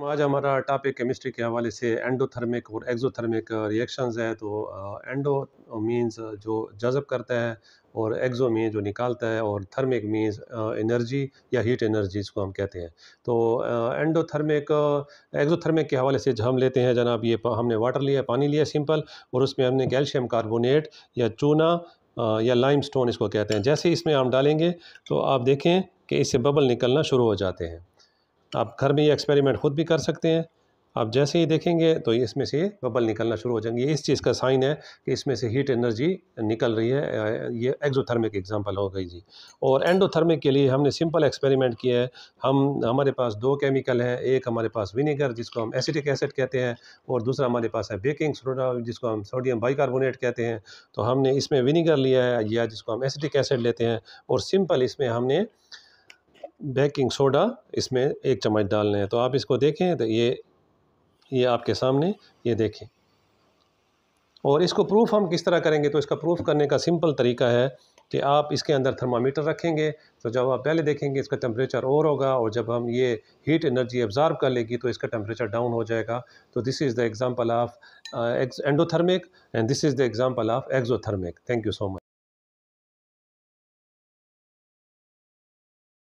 तो आज हमारा टॉपिक केमिस्ट्री के हवाले से एंडोथर्मिक और एक्जोथर्मिक रिएक्शंस है तो एंडो मींस जो जज़ब करता है और एक्जो में जो निकालता है और थर्मिक मीन्स एनर्जी या हीट एनर्जी इसको हम कहते हैं तो एंडोथर्मिक एक्जोथर्मिक के हवाले से हम लेते हैं जनाब ये हमने वाटर लिया पानी लिया सिंपल और उसमें हमने कैल्शियम कार्बोनेट या चूना या लाइम स्टोन इसको कहते हैं जैसे इसमें हम डालेंगे तो आप देखें कि इससे बबल निकलना शुरू हो जाते हैं आप घर में ये एक्सपेरिमेंट खुद भी कर सकते हैं आप जैसे ही देखेंगे तो इसमें से बबल निकलना शुरू हो जाएंगे इस चीज़ का साइन है कि इसमें से हीट एनर्जी निकल रही है ये एक्जोथर्मिक एग्जांपल हो गई जी और एंडोथर्मिक के लिए हमने सिंपल एक्सपेरिमेंट किया है हम हमारे पास दो केमिकल हैं एक हमारे पास विनेगर जिसको हम एसिटिक एसिड कहते हैं और दूसरा हमारे पास है बेकिंग सोडा जिसको हम सोडियम बाइकार्बोनेट कहते हैं तो हमने इसमें विनीगर लिया है या जिसको हम एसिटिक एसिड लेते हैं और सिंपल इसमें हमने बेकिंग सोडा इसमें एक चम्मच डालने हैं तो आप इसको देखें तो ये ये आपके सामने ये देखें और इसको प्रूफ हम किस तरह करेंगे तो इसका प्रूफ करने का सिंपल तरीका है कि आप इसके अंदर थर्मामीटर रखेंगे तो जब आप पहले देखेंगे इसका टेम्परेचर और होगा और जब हम ये हीट एनर्जी एब्ज़ार्व कर लेगी तो इसका टेम्परेचर डाउन हो जाएगा तो this is the example of endothermic and this is the example of exothermic thank you so much